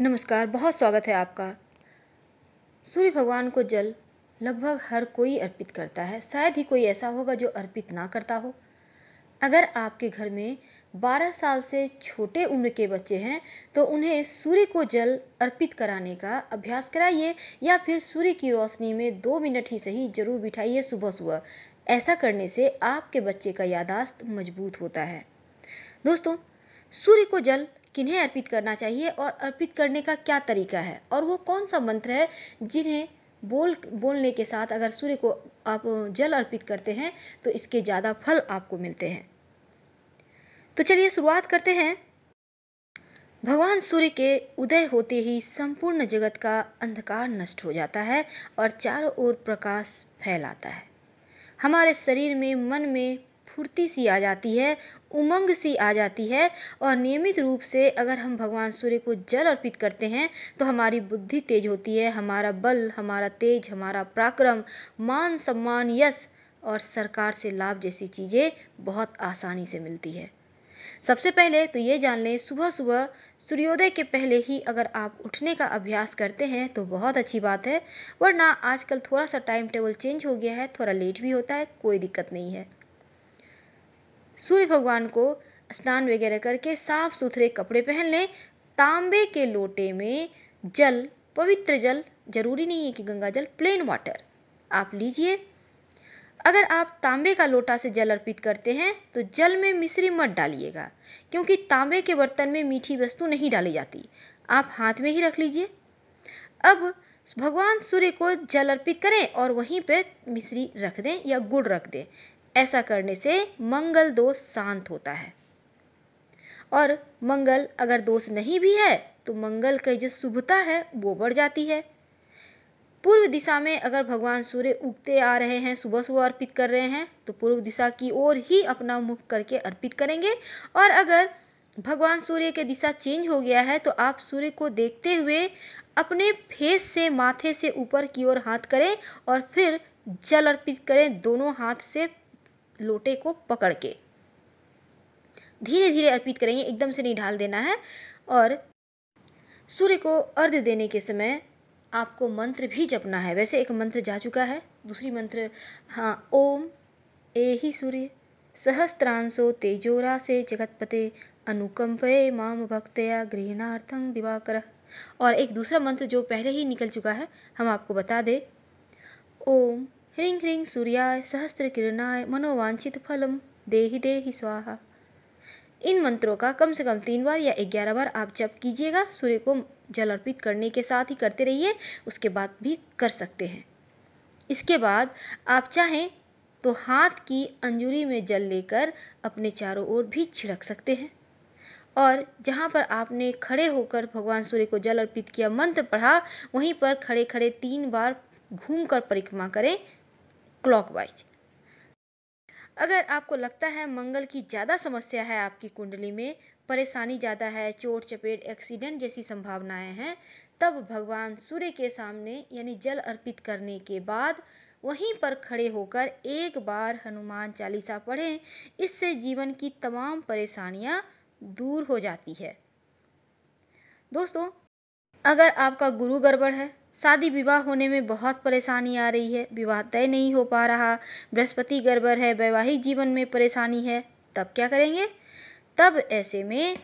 नमस्कार बहुत स्वागत है आपका सूर्य भगवान को जल लगभग हर कोई अर्पित करता है शायद ही कोई ऐसा होगा जो अर्पित ना करता हो अगर आपके घर में 12 साल से छोटे उम्र के बच्चे हैं तो उन्हें सूर्य को जल अर्पित कराने का अभ्यास कराइए या फिर सूर्य की रोशनी में दो मिनट ही सही जरूर बिठाइए सुबह सुबह ऐसा करने से आपके बच्चे का यादाश्त मजबूत होता है दोस्तों सूर्य को जल किन्हें अर्पित करना चाहिए और अर्पित करने का क्या तरीका है और वो कौन सा मंत्र है जिन्हें बोल बोलने के साथ अगर सूर्य को आप जल अर्पित करते हैं तो इसके ज़्यादा फल आपको मिलते हैं तो चलिए शुरुआत करते हैं भगवान सूर्य के उदय होते ही संपूर्ण जगत का अंधकार नष्ट हो जाता है और चारों ओर प्रकाश फैलाता है हमारे शरीर में मन में फुर्ती सी आ जाती है उमंग सी आ जाती है और नियमित रूप से अगर हम भगवान सूर्य को जल अर्पित करते हैं तो हमारी बुद्धि तेज होती है हमारा बल हमारा तेज हमारा पराक्रम मान सम्मान यश और सरकार से लाभ जैसी चीज़ें बहुत आसानी से मिलती है सबसे पहले तो ये जान लें सुबह सुबह सूर्योदय के पहले ही अगर आप उठने का अभ्यास करते हैं तो बहुत अच्छी बात है वरना आजकल थोड़ा सा टाइम टेबल चेंज हो गया है थोड़ा लेट भी होता है कोई दिक्कत नहीं है सूर्य भगवान को स्नान वगैरह करके साफ सुथरे कपड़े पहन लें तांबे के लोटे में जल पवित्र जल जरूरी नहीं है कि गंगा जल प्लेन वाटर आप लीजिए अगर आप तांबे का लोटा से जल अर्पित करते हैं तो जल में मिश्री मत डालिएगा क्योंकि तांबे के बर्तन में मीठी वस्तु नहीं डाली जाती आप हाथ में ही रख लीजिए अब भगवान सूर्य को जल अर्पित करें और वहीं पे मिश्री रख दें या गुड़ रख दें ऐसा करने से मंगल दोष शांत होता है और मंगल अगर दोष नहीं भी है तो मंगल की जो शुभता है वो बढ़ जाती है पूर्व दिशा में अगर भगवान सूर्य उगते आ रहे हैं सुबह सुबह अर्पित कर रहे हैं तो पूर्व दिशा की ओर ही अपना मुख करके अर्पित करेंगे और अगर भगवान सूर्य के दिशा चेंज हो गया है तो आप सूर्य को देखते हुए अपने फेस से माथे से ऊपर की ओर हाथ करें और फिर जल अर्पित करें दोनों हाथ से लोटे को पकड़ के धीरे धीरे अर्पित करेंगे एकदम से नहीं ढाल देना है और सूर्य को अर्घ देने के समय आपको मंत्र भी जपना है वैसे एक मंत्र जा चुका है दूसरी मंत्र हाँ ओम ए ही सूर्य सहस्त्रांशो तेजोरा से जगतपते अनुकंपये माम भक्तया गृहणार्थं दिवाकर और एक दूसरा मंत्र जो पहले ही निकल चुका है हम आपको बता दें ओम ह्रीं ह्रीं सूर्याय सहस्त्र किरणाय मनोवांछित फलम देहि देहि स्वाहा इन मंत्रों का कम से कम तीन बार या ग्यारह बार आप जप कीजिएगा सूर्य को जल अर्पित करने के साथ ही करते रहिए उसके बाद भी कर सकते हैं इसके बाद आप चाहें तो हाथ की अंजुरी में जल लेकर अपने चारों ओर भी छिड़क सकते हैं और जहाँ पर आपने खड़े होकर भगवान सूर्य को जल अर्पित किया मंत्र पढ़ा वहीं पर खड़े खड़े तीन बार घूम कर परिक्रमा करें क्लॉकवाइज अगर आपको लगता है मंगल की ज़्यादा समस्या है आपकी कुंडली में परेशानी ज़्यादा है चोट चपेट एक्सीडेंट जैसी संभावनाएं हैं तब भगवान सूर्य के सामने यानी जल अर्पित करने के बाद वहीं पर खड़े होकर एक बार हनुमान चालीसा पढ़ें इससे जीवन की तमाम परेशानियां दूर हो जाती है दोस्तों अगर आपका गुरु गड़बड़ है शादी विवाह होने में बहुत परेशानी आ रही है विवाह तय नहीं हो पा रहा बृहस्पति गड़बड़ है वैवाहिक जीवन में परेशानी है तब क्या करेंगे तब ऐसे में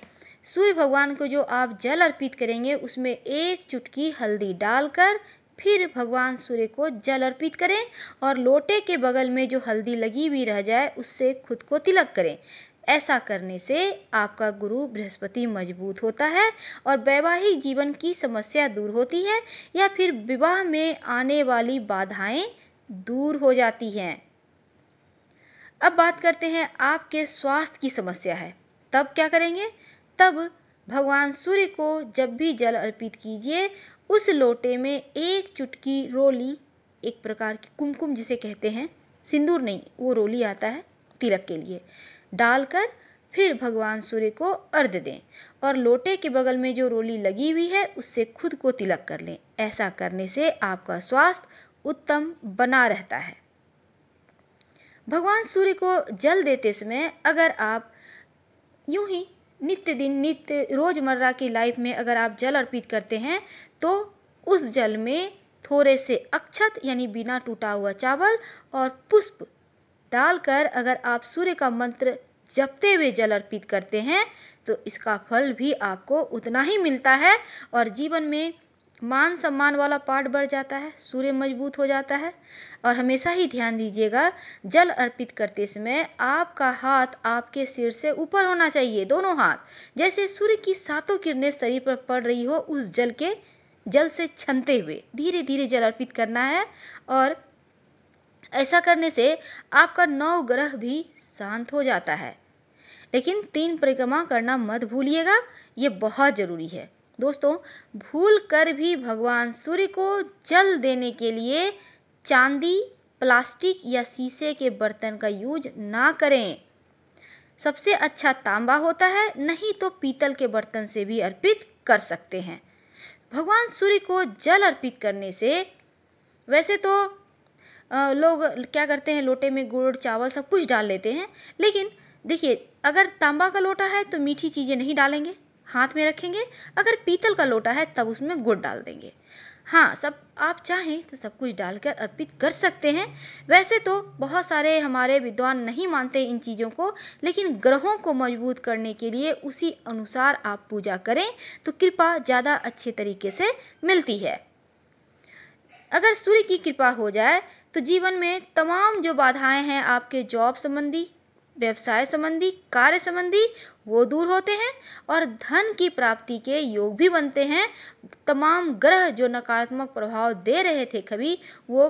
सूर्य भगवान को जो आप जल अर्पित करेंगे उसमें एक चुटकी हल्दी डालकर फिर भगवान सूर्य को जल अर्पित करें और लोटे के बगल में जो हल्दी लगी हुई रह जाए उससे खुद को तिलक करें ऐसा करने से आपका गुरु बृहस्पति मजबूत होता है और वैवाहिक जीवन की समस्या दूर होती है या फिर विवाह में आने वाली बाधाएं दूर हो जाती हैं अब बात करते हैं आपके स्वास्थ्य की समस्या है तब क्या करेंगे तब भगवान सूर्य को जब भी जल अर्पित कीजिए उस लोटे में एक चुटकी रोली एक प्रकार की कुमकुम जिसे कहते हैं सिंदूर नहीं वो रोली आता है तिलक के लिए डालकर फिर भगवान सूर्य को अर्घ दें और लोटे के बगल में जो रोली लगी हुई है उससे खुद को तिलक कर लें ऐसा करने से आपका स्वास्थ्य उत्तम बना रहता है भगवान सूर्य को जल देते समय अगर आप यूं ही नित्य दिन नित्य रोज़मर्रा की लाइफ में अगर आप जल अर्पित करते हैं तो उस जल में थोड़े से अक्षत यानी बिना टूटा हुआ चावल और पुष्प डालकर अगर आप सूर्य का मंत्र जपते हुए जल अर्पित करते हैं तो इसका फल भी आपको उतना ही मिलता है और जीवन में मान सम्मान वाला पाठ बढ़ जाता है सूर्य मजबूत हो जाता है और हमेशा ही ध्यान दीजिएगा जल अर्पित करते समय आपका हाथ आपके सिर से ऊपर होना चाहिए दोनों हाथ जैसे सूर्य की सातों किरणें शरीर पर पड़ रही हो उस जल के जल से छनते हुए धीरे धीरे जल अर्पित करना है और ऐसा करने से आपका नौ ग्रह भी शांत हो जाता है लेकिन तीन परिक्रमा करना मत भूलिएगा ये बहुत ज़रूरी है दोस्तों भूल कर भी भगवान सूर्य को जल देने के लिए चांदी प्लास्टिक या शीशे के बर्तन का यूज ना करें सबसे अच्छा तांबा होता है नहीं तो पीतल के बर्तन से भी अर्पित कर सकते हैं भगवान सूर्य को जल अर्पित करने से वैसे तो लोग क्या करते हैं लोटे में गुड़ चावल सब कुछ डाल लेते हैं लेकिन देखिए अगर तांबा का लोटा है तो मीठी चीज़ें नहीं डालेंगे हाथ में रखेंगे अगर पीतल का लोटा है तब उसमें गुड़ डाल देंगे हाँ सब आप चाहें तो सब कुछ डालकर अर्पित कर सकते हैं वैसे तो बहुत सारे हमारे विद्वान नहीं मानते इन चीज़ों को लेकिन ग्रहों को मजबूत करने के लिए उसी अनुसार आप पूजा करें तो कृपा ज़्यादा अच्छे तरीके से मिलती है अगर सूर्य की कृपा हो जाए तो जीवन में तमाम जो बाधाएं हैं आपके जॉब संबंधी व्यवसाय संबंधी कार्य संबंधी वो दूर होते हैं और धन की प्राप्ति के योग भी बनते हैं तमाम ग्रह जो नकारात्मक प्रभाव दे रहे थे कभी वो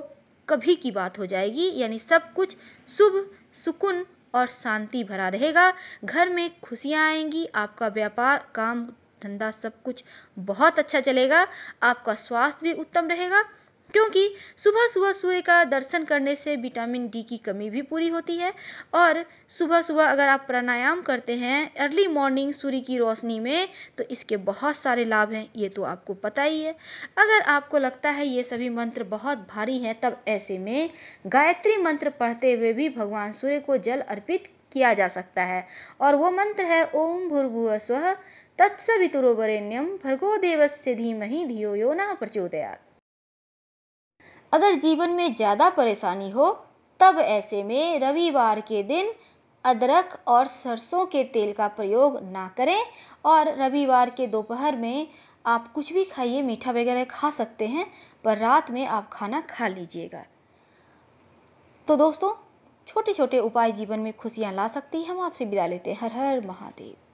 कभी की बात हो जाएगी यानी सब कुछ शुभ सुकुन और शांति भरा रहेगा घर में खुशियाँ आएंगी आपका व्यापार काम धंधा सब कुछ बहुत अच्छा चलेगा आपका स्वास्थ्य भी उत्तम रहेगा क्योंकि सुबह सुबह सूर्य का दर्शन करने से विटामिन डी की कमी भी पूरी होती है और सुबह सुबह अगर आप प्राणायाम करते हैं अर्ली मॉर्निंग सूर्य की रोशनी में तो इसके बहुत सारे लाभ हैं ये तो आपको पता ही है अगर आपको लगता है ये सभी मंत्र बहुत भारी हैं तब ऐसे में गायत्री मंत्र पढ़ते हुए भी भगवान सूर्य को जल अर्पित किया जा सकता है और वो मंत्र है ओम भूर्भुव स्व तत्सवितुरोवरेण्यम भर्गो देवस्य धीमहि धियो यो न प्रचोदयात अगर जीवन में ज़्यादा परेशानी हो तब ऐसे में रविवार के दिन अदरक और सरसों के तेल का प्रयोग ना करें और रविवार के दोपहर में आप कुछ भी खाइए मीठा वगैरह खा सकते हैं पर रात में आप खाना खा लीजिएगा तो दोस्तों छोटे छोटे उपाय जीवन में खुशियाँ ला सकती है हम आपसे विदा लेते हैं हर हर महादेव